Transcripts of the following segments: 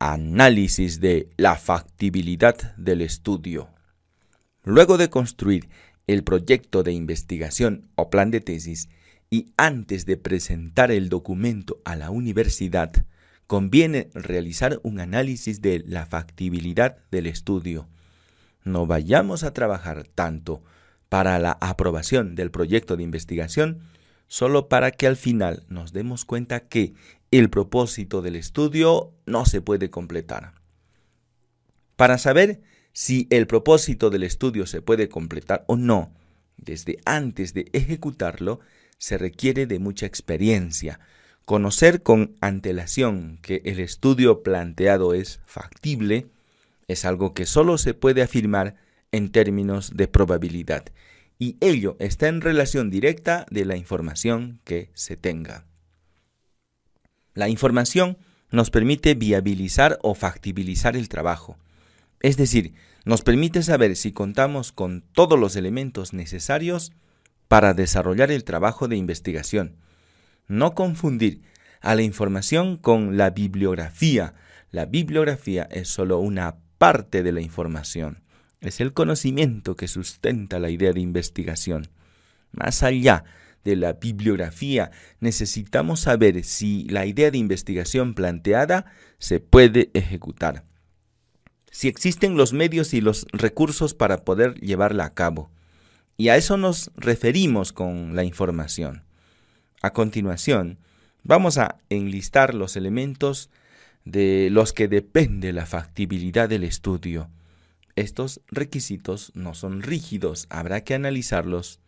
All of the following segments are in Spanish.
análisis de la factibilidad del estudio. Luego de construir el proyecto de investigación o plan de tesis y antes de presentar el documento a la universidad, conviene realizar un análisis de la factibilidad del estudio. No vayamos a trabajar tanto para la aprobación del proyecto de investigación, solo para que al final nos demos cuenta que el propósito del estudio no se puede completar. Para saber si el propósito del estudio se puede completar o no, desde antes de ejecutarlo, se requiere de mucha experiencia, conocer con antelación que el estudio planteado es factible, es algo que solo se puede afirmar en términos de probabilidad, y ello está en relación directa de la información que se tenga. La información nos permite viabilizar o factibilizar el trabajo. Es decir, nos permite saber si contamos con todos los elementos necesarios para desarrollar el trabajo de investigación. No confundir a la información con la bibliografía. La bibliografía es solo una parte de la información. Es el conocimiento que sustenta la idea de investigación. Más allá de la bibliografía. Necesitamos saber si la idea de investigación planteada se puede ejecutar, si existen los medios y los recursos para poder llevarla a cabo. Y a eso nos referimos con la información. A continuación, vamos a enlistar los elementos de los que depende la factibilidad del estudio. Estos requisitos no son rígidos, habrá que analizarlos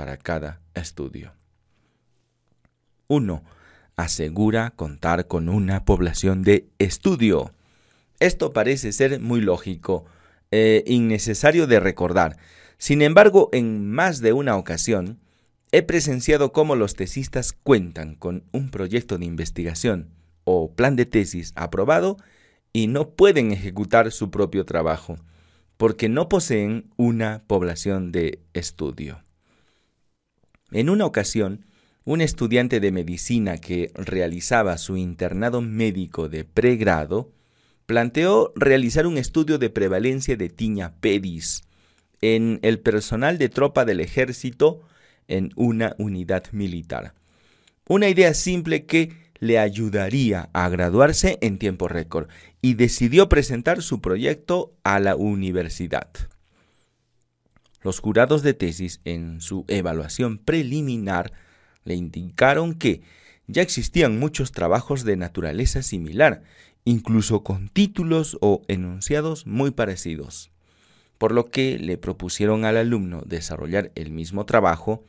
para cada estudio. 1. Asegura contar con una población de estudio. Esto parece ser muy lógico, e innecesario de recordar. Sin embargo, en más de una ocasión, he presenciado cómo los tesistas cuentan con un proyecto de investigación o plan de tesis aprobado y no pueden ejecutar su propio trabajo, porque no poseen una población de estudio. En una ocasión, un estudiante de medicina que realizaba su internado médico de pregrado planteó realizar un estudio de prevalencia de tiña pedis en el personal de tropa del ejército en una unidad militar. Una idea simple que le ayudaría a graduarse en tiempo récord y decidió presentar su proyecto a la universidad. Los jurados de tesis en su evaluación preliminar le indicaron que ya existían muchos trabajos de naturaleza similar, incluso con títulos o enunciados muy parecidos, por lo que le propusieron al alumno desarrollar el mismo trabajo,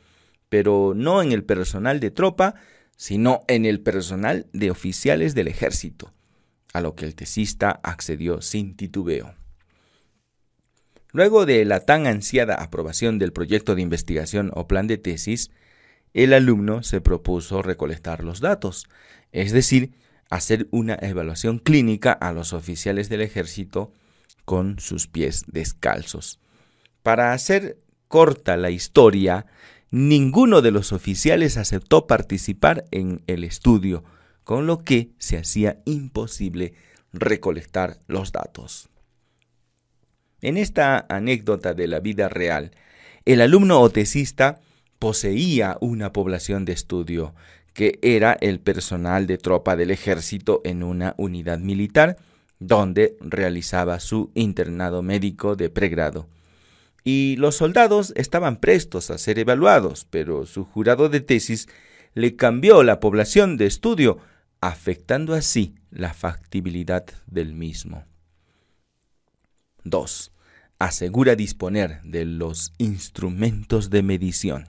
pero no en el personal de tropa, sino en el personal de oficiales del ejército, a lo que el tesista accedió sin titubeo. Luego de la tan ansiada aprobación del proyecto de investigación o plan de tesis, el alumno se propuso recolectar los datos, es decir, hacer una evaluación clínica a los oficiales del ejército con sus pies descalzos. Para hacer corta la historia, ninguno de los oficiales aceptó participar en el estudio, con lo que se hacía imposible recolectar los datos. En esta anécdota de la vida real, el alumno o tesista poseía una población de estudio, que era el personal de tropa del ejército en una unidad militar, donde realizaba su internado médico de pregrado. Y los soldados estaban prestos a ser evaluados, pero su jurado de tesis le cambió la población de estudio, afectando así la factibilidad del mismo. 2. Asegura disponer de los instrumentos de medición.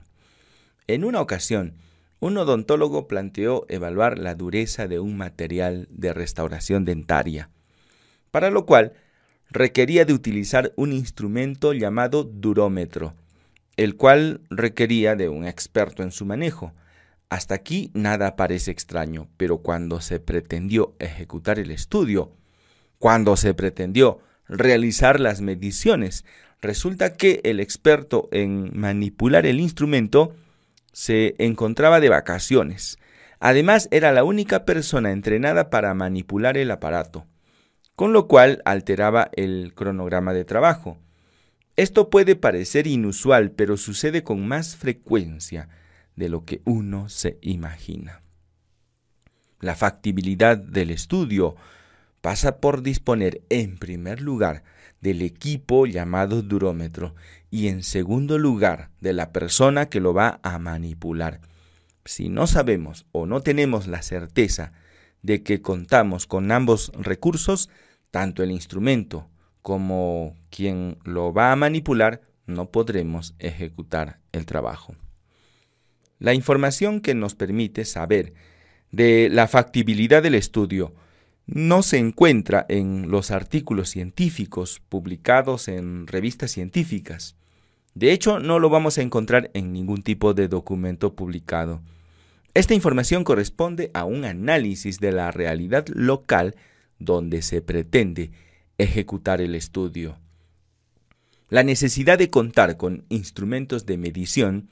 En una ocasión, un odontólogo planteó evaluar la dureza de un material de restauración dentaria, para lo cual requería de utilizar un instrumento llamado durómetro, el cual requería de un experto en su manejo. Hasta aquí nada parece extraño, pero cuando se pretendió ejecutar el estudio, cuando se pretendió realizar las mediciones. Resulta que el experto en manipular el instrumento se encontraba de vacaciones. Además, era la única persona entrenada para manipular el aparato, con lo cual alteraba el cronograma de trabajo. Esto puede parecer inusual, pero sucede con más frecuencia de lo que uno se imagina. La factibilidad del estudio pasa por disponer en primer lugar del equipo llamado durómetro y en segundo lugar de la persona que lo va a manipular. Si no sabemos o no tenemos la certeza de que contamos con ambos recursos, tanto el instrumento como quien lo va a manipular, no podremos ejecutar el trabajo. La información que nos permite saber de la factibilidad del estudio no se encuentra en los artículos científicos publicados en revistas científicas. De hecho, no lo vamos a encontrar en ningún tipo de documento publicado. Esta información corresponde a un análisis de la realidad local donde se pretende ejecutar el estudio. La necesidad de contar con instrumentos de medición,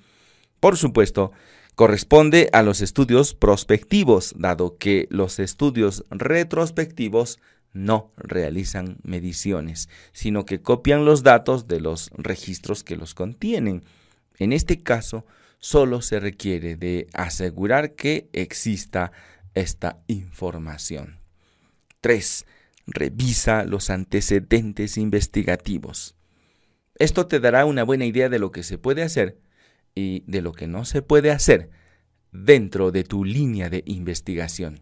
por supuesto, corresponde a los estudios prospectivos, dado que los estudios retrospectivos no realizan mediciones, sino que copian los datos de los registros que los contienen. En este caso, solo se requiere de asegurar que exista esta información. 3. Revisa los antecedentes investigativos. Esto te dará una buena idea de lo que se puede hacer y de lo que no se puede hacer dentro de tu línea de investigación.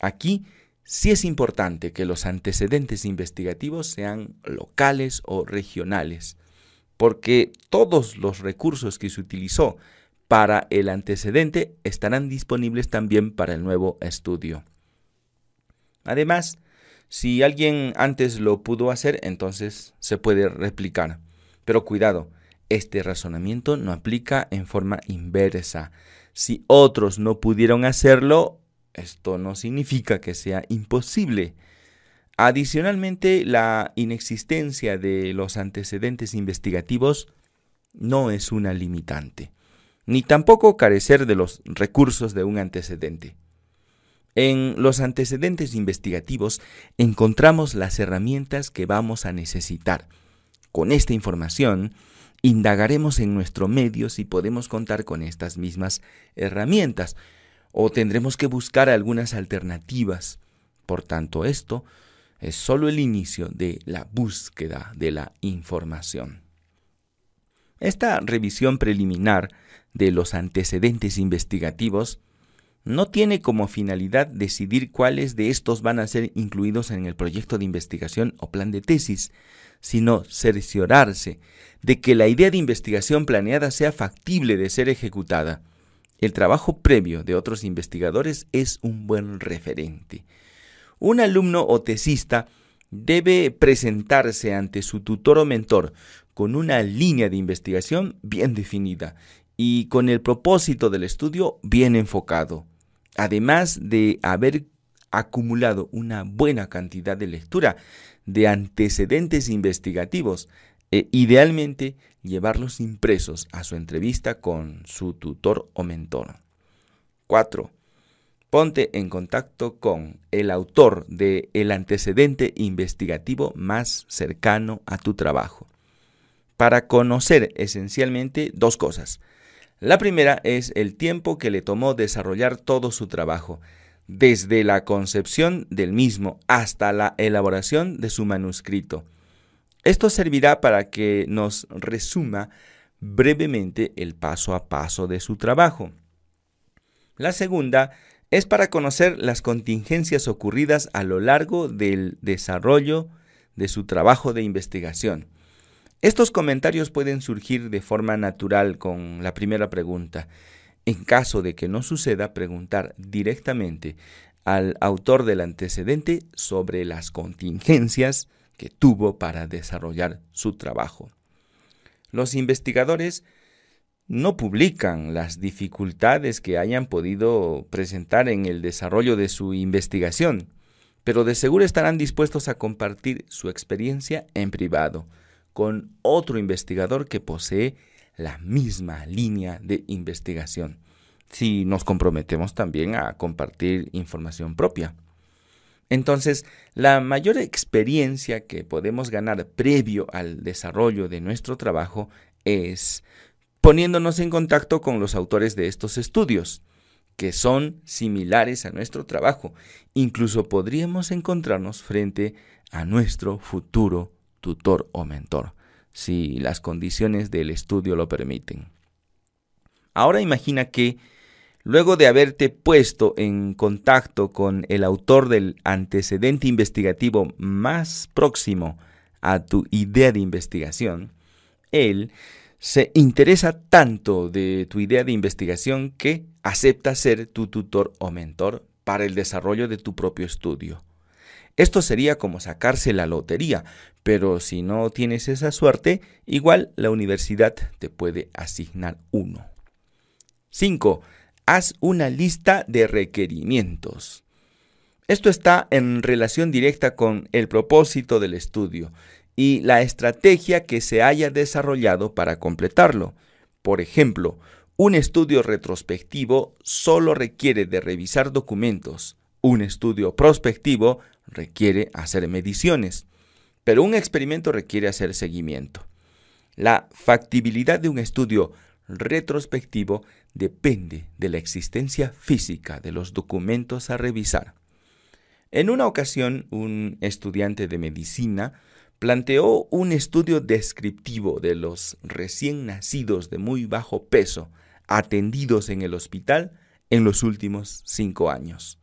Aquí sí es importante que los antecedentes investigativos sean locales o regionales, porque todos los recursos que se utilizó para el antecedente estarán disponibles también para el nuevo estudio. Además, si alguien antes lo pudo hacer, entonces se puede replicar. Pero cuidado, este razonamiento no aplica en forma inversa. Si otros no pudieron hacerlo, esto no significa que sea imposible. Adicionalmente, la inexistencia de los antecedentes investigativos no es una limitante, ni tampoco carecer de los recursos de un antecedente. En los antecedentes investigativos encontramos las herramientas que vamos a necesitar. Con esta información, indagaremos en nuestro medio si podemos contar con estas mismas herramientas o tendremos que buscar algunas alternativas. Por tanto, esto es solo el inicio de la búsqueda de la información. Esta revisión preliminar de los antecedentes investigativos no tiene como finalidad decidir cuáles de estos van a ser incluidos en el proyecto de investigación o plan de tesis, sino cerciorarse de que la idea de investigación planeada sea factible de ser ejecutada. El trabajo previo de otros investigadores es un buen referente. Un alumno o tesista debe presentarse ante su tutor o mentor con una línea de investigación bien definida y con el propósito del estudio bien enfocado, además de haber acumulado una buena cantidad de lectura de antecedentes investigativos e idealmente llevarlos impresos a su entrevista con su tutor o mentor. 4. Ponte en contacto con el autor del el antecedente investigativo más cercano a tu trabajo para conocer esencialmente dos cosas. La primera es el tiempo que le tomó desarrollar todo su trabajo desde la concepción del mismo hasta la elaboración de su manuscrito. Esto servirá para que nos resuma brevemente el paso a paso de su trabajo. La segunda es para conocer las contingencias ocurridas a lo largo del desarrollo de su trabajo de investigación. Estos comentarios pueden surgir de forma natural con la primera pregunta. En caso de que no suceda, preguntar directamente al autor del antecedente sobre las contingencias que tuvo para desarrollar su trabajo. Los investigadores no publican las dificultades que hayan podido presentar en el desarrollo de su investigación, pero de seguro estarán dispuestos a compartir su experiencia en privado con otro investigador que posee la misma línea de investigación si nos comprometemos también a compartir información propia. Entonces, la mayor experiencia que podemos ganar previo al desarrollo de nuestro trabajo es poniéndonos en contacto con los autores de estos estudios, que son similares a nuestro trabajo. Incluso podríamos encontrarnos frente a nuestro futuro tutor o mentor si las condiciones del estudio lo permiten. Ahora imagina que, luego de haberte puesto en contacto con el autor del antecedente investigativo más próximo a tu idea de investigación, él se interesa tanto de tu idea de investigación que acepta ser tu tutor o mentor para el desarrollo de tu propio estudio. Esto sería como sacarse la lotería, pero si no tienes esa suerte, igual la universidad te puede asignar uno. 5. Haz una lista de requerimientos. Esto está en relación directa con el propósito del estudio y la estrategia que se haya desarrollado para completarlo. Por ejemplo, un estudio retrospectivo solo requiere de revisar documentos. Un estudio prospectivo requiere hacer mediciones, pero un experimento requiere hacer seguimiento. La factibilidad de un estudio retrospectivo depende de la existencia física de los documentos a revisar. En una ocasión, un estudiante de medicina planteó un estudio descriptivo de los recién nacidos de muy bajo peso atendidos en el hospital en los últimos cinco años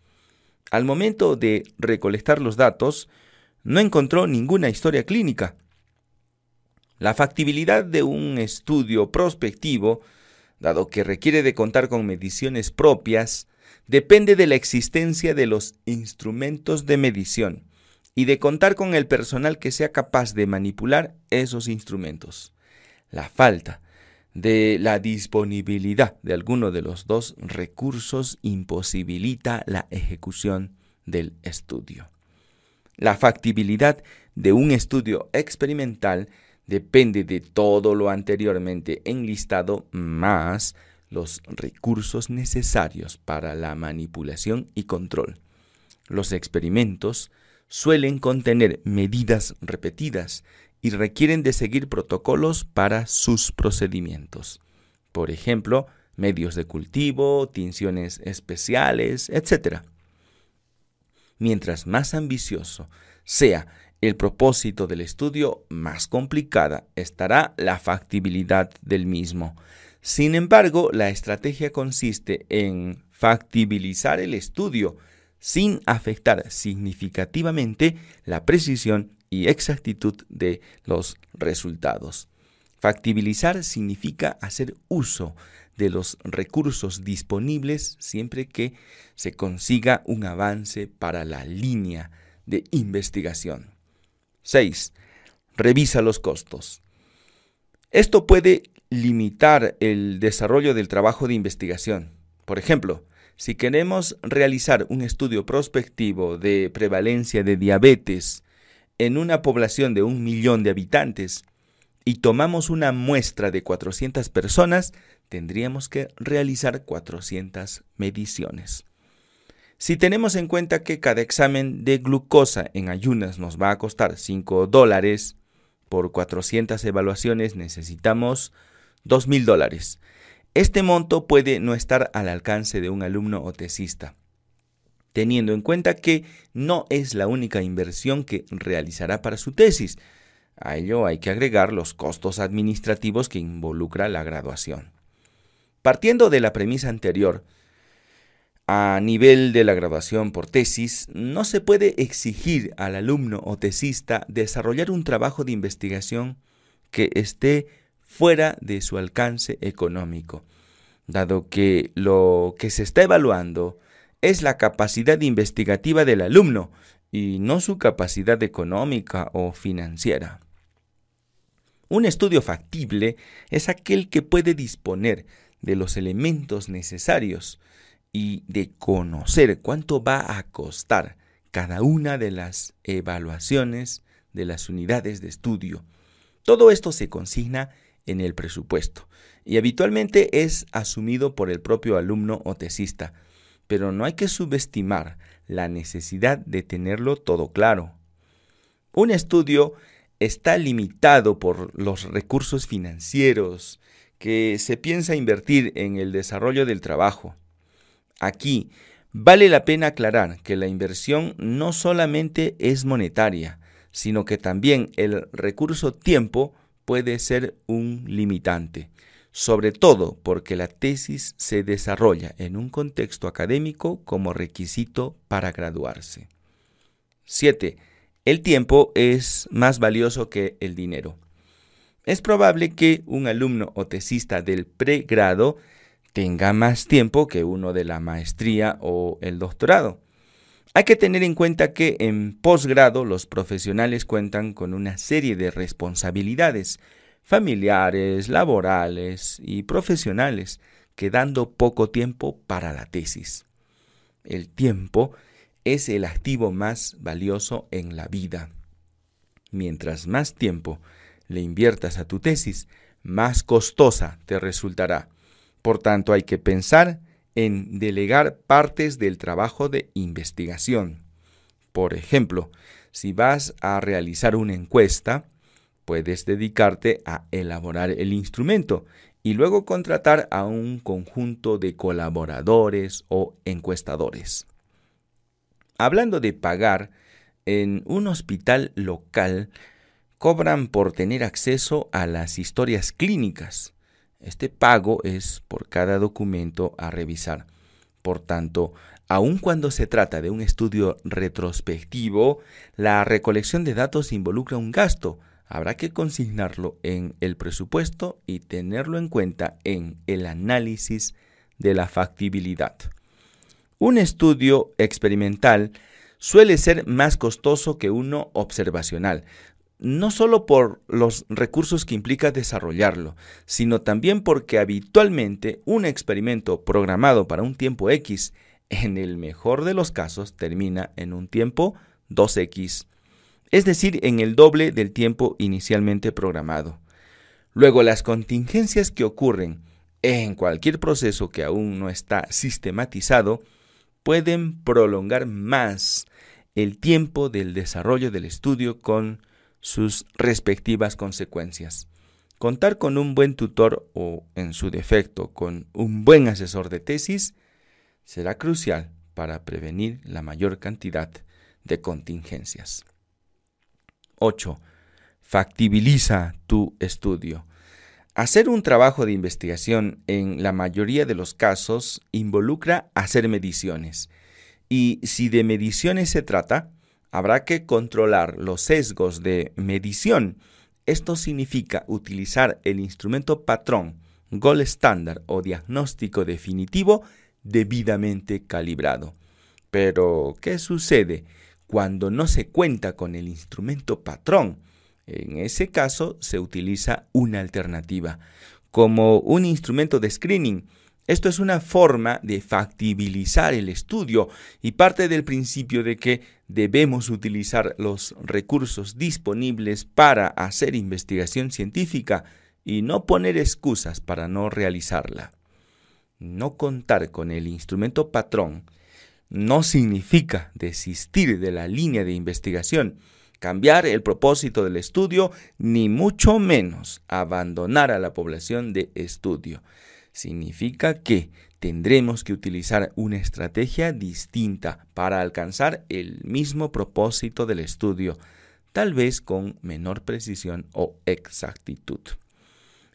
al momento de recolectar los datos, no encontró ninguna historia clínica. La factibilidad de un estudio prospectivo, dado que requiere de contar con mediciones propias, depende de la existencia de los instrumentos de medición y de contar con el personal que sea capaz de manipular esos instrumentos. La falta de la disponibilidad de alguno de los dos recursos imposibilita la ejecución del estudio. La factibilidad de un estudio experimental depende de todo lo anteriormente enlistado más los recursos necesarios para la manipulación y control. Los experimentos suelen contener medidas repetidas y requieren de seguir protocolos para sus procedimientos. Por ejemplo, medios de cultivo, tinciones especiales, etc. Mientras más ambicioso sea el propósito del estudio, más complicada estará la factibilidad del mismo. Sin embargo, la estrategia consiste en factibilizar el estudio sin afectar significativamente la precisión y exactitud de los resultados. Factibilizar significa hacer uso de los recursos disponibles siempre que se consiga un avance para la línea de investigación. 6. Revisa los costos. Esto puede limitar el desarrollo del trabajo de investigación. Por ejemplo, si queremos realizar un estudio prospectivo de prevalencia de diabetes en una población de un millón de habitantes y tomamos una muestra de 400 personas, tendríamos que realizar 400 mediciones. Si tenemos en cuenta que cada examen de glucosa en ayunas nos va a costar 5 dólares, por 400 evaluaciones necesitamos mil dólares. Este monto puede no estar al alcance de un alumno o tesista teniendo en cuenta que no es la única inversión que realizará para su tesis. A ello hay que agregar los costos administrativos que involucra la graduación. Partiendo de la premisa anterior, a nivel de la graduación por tesis, no se puede exigir al alumno o tesista desarrollar un trabajo de investigación que esté fuera de su alcance económico, dado que lo que se está evaluando es la capacidad investigativa del alumno y no su capacidad económica o financiera. Un estudio factible es aquel que puede disponer de los elementos necesarios y de conocer cuánto va a costar cada una de las evaluaciones de las unidades de estudio. Todo esto se consigna en el presupuesto y habitualmente es asumido por el propio alumno o tesista pero no hay que subestimar la necesidad de tenerlo todo claro. Un estudio está limitado por los recursos financieros que se piensa invertir en el desarrollo del trabajo. Aquí vale la pena aclarar que la inversión no solamente es monetaria, sino que también el recurso tiempo puede ser un limitante sobre todo porque la tesis se desarrolla en un contexto académico como requisito para graduarse. 7. El tiempo es más valioso que el dinero. Es probable que un alumno o tesista del pregrado tenga más tiempo que uno de la maestría o el doctorado. Hay que tener en cuenta que en posgrado los profesionales cuentan con una serie de responsabilidades, familiares, laborales y profesionales, quedando poco tiempo para la tesis. El tiempo es el activo más valioso en la vida. Mientras más tiempo le inviertas a tu tesis, más costosa te resultará. Por tanto, hay que pensar en delegar partes del trabajo de investigación. Por ejemplo, si vas a realizar una encuesta, puedes dedicarte a elaborar el instrumento y luego contratar a un conjunto de colaboradores o encuestadores. Hablando de pagar, en un hospital local cobran por tener acceso a las historias clínicas. Este pago es por cada documento a revisar. Por tanto, aun cuando se trata de un estudio retrospectivo, la recolección de datos involucra un gasto, habrá que consignarlo en el presupuesto y tenerlo en cuenta en el análisis de la factibilidad. Un estudio experimental suele ser más costoso que uno observacional, no solo por los recursos que implica desarrollarlo, sino también porque habitualmente un experimento programado para un tiempo X, en el mejor de los casos, termina en un tiempo 2X es decir, en el doble del tiempo inicialmente programado. Luego, las contingencias que ocurren en cualquier proceso que aún no está sistematizado pueden prolongar más el tiempo del desarrollo del estudio con sus respectivas consecuencias. Contar con un buen tutor o, en su defecto, con un buen asesor de tesis será crucial para prevenir la mayor cantidad de contingencias. 8. Factibiliza tu estudio. Hacer un trabajo de investigación en la mayoría de los casos involucra hacer mediciones. Y si de mediciones se trata, habrá que controlar los sesgos de medición. Esto significa utilizar el instrumento patrón, gol estándar o diagnóstico definitivo debidamente calibrado. Pero, ¿qué sucede cuando no se cuenta con el instrumento patrón. En ese caso se utiliza una alternativa, como un instrumento de screening. Esto es una forma de factibilizar el estudio y parte del principio de que debemos utilizar los recursos disponibles para hacer investigación científica y no poner excusas para no realizarla. No contar con el instrumento patrón no significa desistir de la línea de investigación, cambiar el propósito del estudio, ni mucho menos abandonar a la población de estudio. Significa que tendremos que utilizar una estrategia distinta para alcanzar el mismo propósito del estudio, tal vez con menor precisión o exactitud.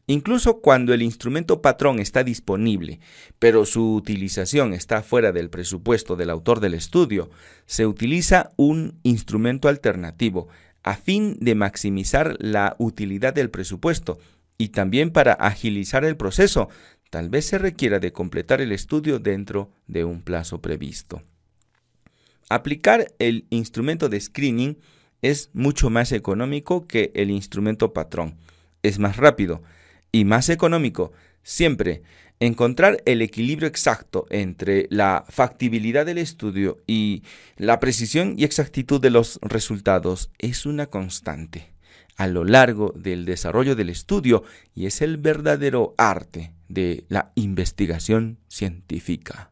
Incluso cuando el instrumento patrón está disponible, pero su utilización está fuera del presupuesto del autor del estudio, se utiliza un instrumento alternativo a fin de maximizar la utilidad del presupuesto y también para agilizar el proceso, tal vez se requiera de completar el estudio dentro de un plazo previsto. Aplicar el instrumento de screening es mucho más económico que el instrumento patrón. Es más rápido, y más económico. Siempre, encontrar el equilibrio exacto entre la factibilidad del estudio y la precisión y exactitud de los resultados es una constante a lo largo del desarrollo del estudio y es el verdadero arte de la investigación científica.